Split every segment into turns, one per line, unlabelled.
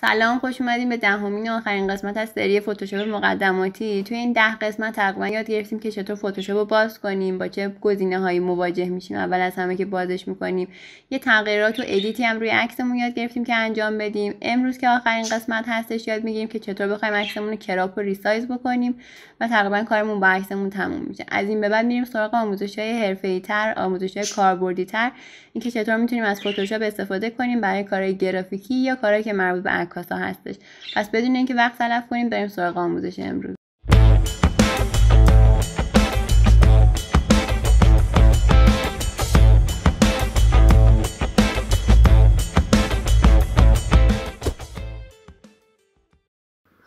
سلام خوش اومدیم به دهمین آخرین قسمت از سری فتوشاپ مقدماتی توی این ده قسمت تقریبا یاد گرفتیم که چطور فتوشاپ رو باز کنیم با چه گزینه هایی مواجه میشیم اول از همه که بازش میکنیم یه تغییرات و ادیتی هم روی عکسمون یاد گرفتیم که انجام بدیم امروز که آخرین قسمت هستش یاد میگیریم که چطور بخوایم عکسمون رو کراپ و ریسایز بکنیم و تقریبا کارمون با عکسمون تموم میشه از این به بعد میریم سراغ آموزش های حرفه تر آموزش های کاربردی تر اینکه چطور میتونیم از فتوشاپ استفاده کنیم برای کارهای گرافیکی یا کارهایی که مربوط به عکاسا هستش پس بدون اینکه وقت تلف کنیم بریم سراغ آموزش امروز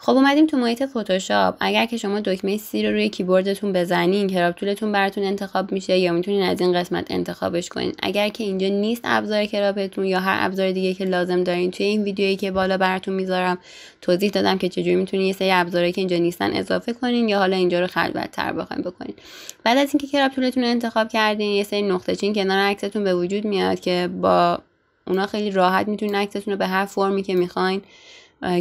خب اومدیم تو محیط فتوشاپ اگر که شما دکمه سی رو روی کیبوردتون بزنین کراپ تولتون براتون انتخاب میشه یا میتونین از این قسمت انتخابش کنین اگر که اینجا نیست ابزار کراپتون یا هر ابزار دیگه که لازم دارین توی این ویدیویی که بالا براتون میذارم توضیح دادم که چجوری میتونین یه سری ابزاری که اینجا نیستن اضافه کنین یا حالا اینجا رو خلوت‌تر بخواین بکنین بعد از اینکه کراپ تولتون انتخاب کردین یه سری نقطه چین کنار عکستون به وجود میاد که با اونا خیلی راحت میتونین عکستون رو به هر فرمی که میخواین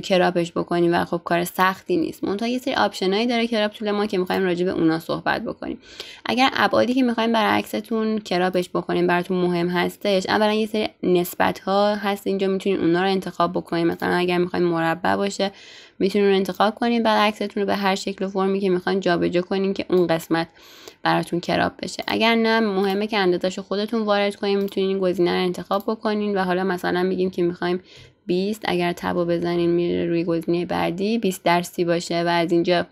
کراپش بکنیم و خب کار سختی نیست منتها یه سری آپشنایی داره کراپ طول ما که میخوایم راجع به اونا صحبت بکنیم اگر ابعادی که میخوایم عکستون کراپش بکنیم براتون مهم هستش اولا یه سری نسبت ها هست اینجا میتونید اونا رو انتخاب بکنیم مثلا اگر میخوایم مربع باشه میتونید رو انتخاب کنیم بعد عکستون رو به هر شکل و فرمی که میخواین جابجا کنیم که اون قسمت براتون کراب بشه اگر نه مهمه که اندازش خودتون وارد کنیم میتونید گزینه رو انتخاب بکنین و حالا مثلا میگیم که میخوایم 20 اگر تبو بزنین میره روی گزینه بعدی 20 درسی باشه و از اینجا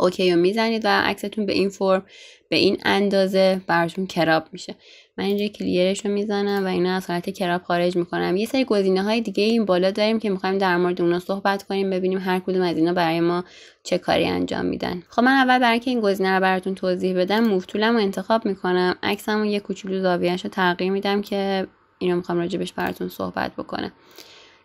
اوکی رو میزنید و عکستون به این فرم به این اندازه براتون کراب میشه من اینجا کلیرش رو میزنم و اینا از حالت کراب خارج میکنم یه سری گزینه های دیگه این بالا داریم که میخوایم در مورد اونا صحبت کنیم ببینیم هر کدوم از اینا برای ما چه کاری انجام میدن خب من اول برای این گزینه رو براتون توضیح بدم موفتولم رو انتخاب میکنم عکسمو یه کوچولو زاویهش رو تغییر میدم که اینو میخوام راجبش براتون صحبت بکنم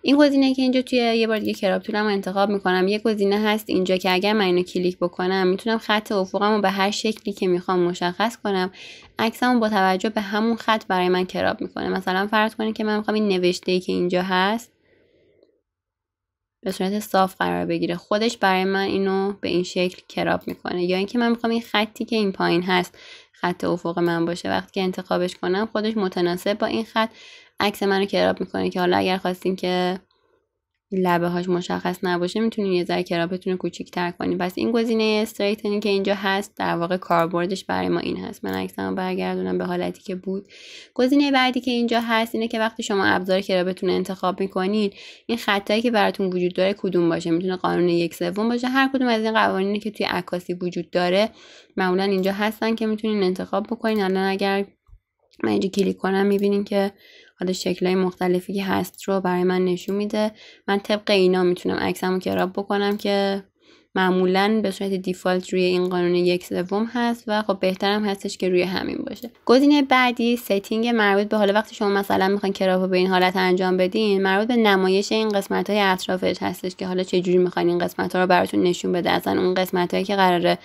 این گزینه که اینجا توی یه بار دیگه کراپ تولمو انتخاب میکنم یه گزینه هست اینجا که اگر من اینو کلیک بکنم میتونم خط افقم رو به هر شکلی که میخوام مشخص کنم عکسمو با توجه به همون خط برای من کراپ میکنه مثلا فرض کنید که من میخوام این نوشته ای که اینجا هست به صورت صاف قرار بگیره خودش برای من اینو به این شکل کراپ میکنه یا اینکه من میخوام این خطی که این پایین هست خط افق من باشه وقتی که انتخابش کنم خودش متناسب با این خط عکس منو کراپ میکنه که حالا اگر خواستین که لبه هاش مشخص نباشه میتونین یه ذره کراپتون رو کوچیک‌تر کنین پس این گزینه استریتنی که اینجا هست در واقع کاربردش برای ما این هست من عکسمو برگردونم به حالتی که بود گزینه بعدی که اینجا هست اینه که وقتی شما ابزار کراپتون انتخاب میکنین این خطایی که براتون وجود داره کدوم باشه میتونه قانون یک سوم باشه هر کدوم از این قوانینی که توی عکاسی وجود داره معمولا اینجا هستن که میتونین انتخاب بکنین الان اگر من اینجا کلیک کنم میبینین که حالا شکلهای مختلفی که هست رو برای من نشون میده من طبق اینا میتونم عکسم رو کراب بکنم که معمولا به صورت دیفالت روی این قانون یک سوم هست و خب بهترم هستش که روی همین باشه گزینه بعدی ستینگ مربوط به حالا وقتی شما مثلا میخواین کراپ به این حالت انجام بدین مربوط به نمایش این قسمت های اطرافش هستش که حالا چه جوری میخواین این قسمت ها رو براتون نشون بده اصلا اون قسمت هایی که قراره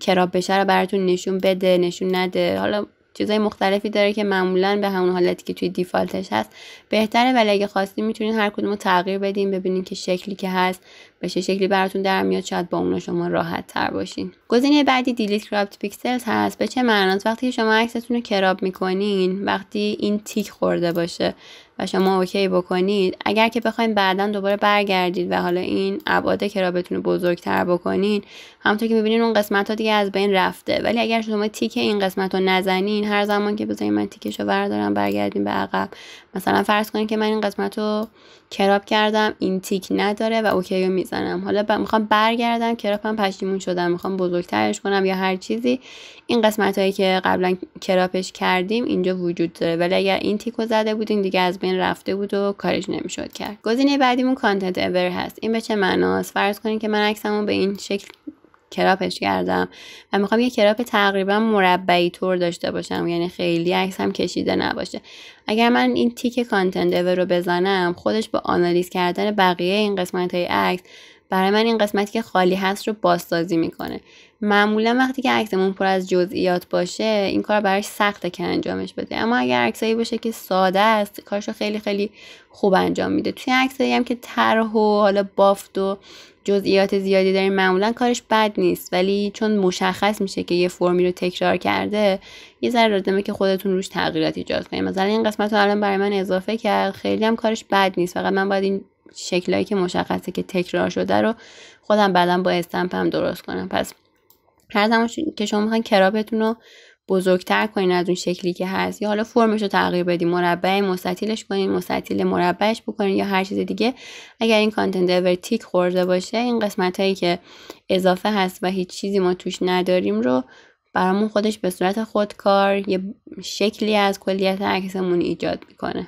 کراب بشه رو براتون نشون بده نشون نده حالا چیزای مختلفی داره که معمولا به همون حالتی که توی دیفالتش هست بهتره ولی اگه خواستین میتونین هر کدوم رو تغییر بدین ببینین که شکلی که هست به چه شکلی براتون در میاد شاید با اونا شما راحت تر باشین گزینه بعدی دیلیت کراپت پیکسلز هست به چه معناست وقتی شما عکستون رو کراب میکنین وقتی این تیک خورده باشه و شما اوکی بکنید اگر که بخواید بعدا دوباره برگردید و حالا این ابعاد کرابتون رو بزرگتر بکنین همونطور که میبینین اون قسمت ها دیگه از بین رفته ولی اگر شما تیک این قسمت رو نزنین هر زمان که بزنین من تیکش رو بردارم برگردین به عقب مثلا فرض کنید که من این قسمت رو کراب کردم این تیک نداره و اوکی رو میزنم حالا میخوام برگردم کراپم پشتیمون شدم میخوام بزرگترش کنم یا هر چیزی این قسمت هایی که قبلا کراپش کردیم اینجا وجود داره ولی اگر این تیک رو زده بودیم دیگه از بین رفته بود و کارش نمیشد کرد گزینه بعدیمون کانتنت اور هست این به چه معناست فرض کنید که من عکسمو به این شکل کراپش کردم و میخوام یه کراپ تقریبا مربعی طور داشته باشم یعنی خیلی عکس هم کشیده نباشه اگر من این تیک کانتنت رو بزنم خودش با آنالیز کردن بقیه این قسمت های عکس برای من این قسمتی که خالی هست رو بازسازی میکنه معمولا وقتی که عکسمون پر از جزئیات باشه این کار براش سخته که انجامش بده اما اگر عکسایی باشه که ساده است کارش رو خیلی خیلی خوب انجام میده توی عکسایی هم که طرح و حالا بافت و جزئیات زیادی داریم معمولا کارش بد نیست ولی چون مشخص میشه که یه فرمی رو تکرار کرده یه ذره لازمه که خودتون روش تغییرات ایجاد کنیم مثلا این قسمت رو الان برای من اضافه کرد خیلی هم کارش بد نیست فقط من باید این شکلهایی که مشخصه که تکرار شده رو خودم بعدا با هم درست کنم پس هر زمان که شما میخواین کرابتون رو بزرگتر کنین از اون شکلی که هست یا حالا فرمش رو تغییر بدین مربع مستطیلش کنین مستطیل مربعش بکنین یا هر چیز دیگه اگر این کانتنت اورتیک تیک خورده باشه این قسمت هایی که اضافه هست و هیچ چیزی ما توش نداریم رو برامون خودش به صورت خودکار یه شکلی از کلیت عکسمون ایجاد میکنه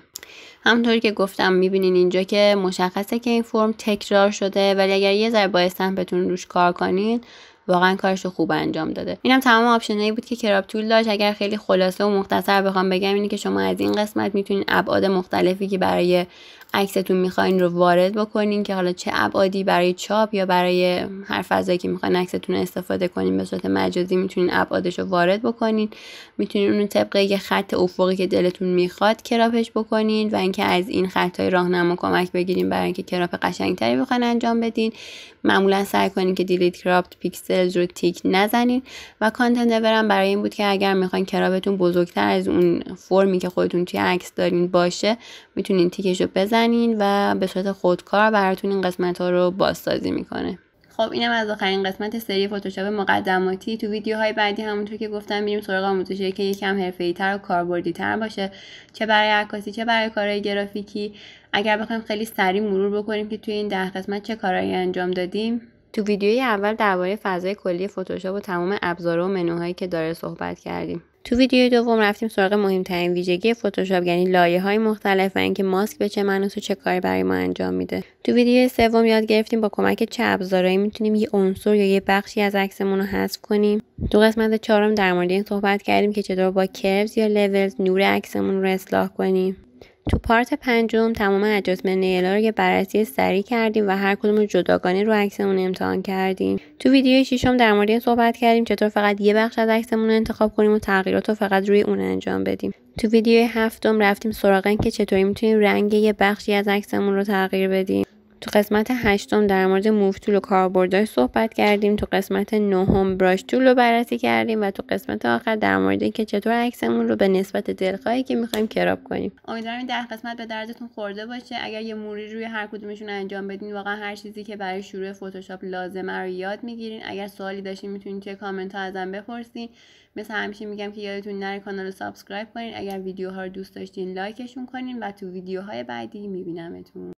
همونطوری که گفتم میبینین اینجا که مشخصه که این فرم تکرار شده ولی اگر یه ذره با استمپتون روش کار کنین واقعا کارش رو خوب انجام داده اینم تمام آپشنایی بود که کراب تول داشت اگر خیلی خلاصه و مختصر بخوام بگم اینه که شما از این قسمت میتونین ابعاد مختلفی که برای عکستون میخواین رو وارد بکنین که حالا چه ابعادی برای چاپ یا برای هر فضایی که میخواین عکستون استفاده کنین به صورت مجازی میتونین ابعادش رو وارد بکنین میتونین اون طبقه یه خط افقی که دلتون میخواد کراپش بکنین و اینکه از این خط های راهنما کمک بگیرین برای اینکه کراپ قشنگتری بخواین انجام بدین معمولا سعی کنین که دیلیت کراپت پیکسلز رو تیک نزنین و کانتنت برم برای این بود که اگر میخواین کراپتون بزرگتر از اون فرمی که خودتون توی عکس دارین باشه میتونین تیکش رو بزنین میزنین و به صورت خودکار براتون این قسمت ها رو بازسازی میکنه خب اینم از آخرین قسمت سری فتوشاپ مقدماتی تو ویدیوهای بعدی همونطور که گفتم میریم سراغ آموزشی که یکم ای تر و کاربردی تر باشه چه برای عکاسی چه برای کارهای گرافیکی اگر بخوایم خیلی سریع مرور بکنیم که توی این ده قسمت چه کارهایی انجام دادیم تو ویدیوی اول درباره فضای کلی فتوشاپ و تمام ابزارها و منوهایی که داره صحبت کردیم تو ویدیوی دوم رفتیم سراغ مهمترین ویژگی فتوشاپ یعنی لایه های مختلف و اینکه ماسک به چه معنوس و چه کاری برای ما انجام میده تو ویدیو سوم یاد گرفتیم با کمک چه ابزارهایی میتونیم یه عنصر یا یه بخشی از عکسمون رو حذف کنیم تو قسمت چهارم در مورد این صحبت کردیم که چطور با کروز یا لولز نور عکسمون رو اصلاح کنیم تو پارت پنجم تمام اجسام نیلا رو یه بررسی سریع کردیم و هر کدوم رو جداگانه رو عکسمون امتحان کردیم تو ویدیو ششم در مورد این صحبت کردیم چطور فقط یه بخش از عکسمون رو انتخاب کنیم و تغییرات رو فقط روی اون انجام بدیم تو ویدیو هفتم رفتیم سراغ که چطوری میتونیم رنگ یه بخشی از عکسمون رو تغییر بدیم تو قسمت هشتم در مورد موف تول و کاربردهاش صحبت کردیم تو قسمت نهم براش تول رو بررسی کردیم و تو قسمت آخر در مورد اینکه چطور عکسمون رو به نسبت دلخواهی که میخوایم کراب کنیم امیدوارم این ده قسمت به دردتون خورده باشه اگر یه موری روی هر کدومشون انجام بدین واقعا هر چیزی که برای شروع فتوشاپ لازمه رو یاد میگیرین اگر سوالی داشتین میتونین توی کامنت ها ازم بپرسین مثل همیشه میگم که یادتون نره کانال رو سابسکرایب کنین اگر ویدیوها رو دوست داشتین لایکشون کنین و تو ویدیوهای بعدی میبینمتون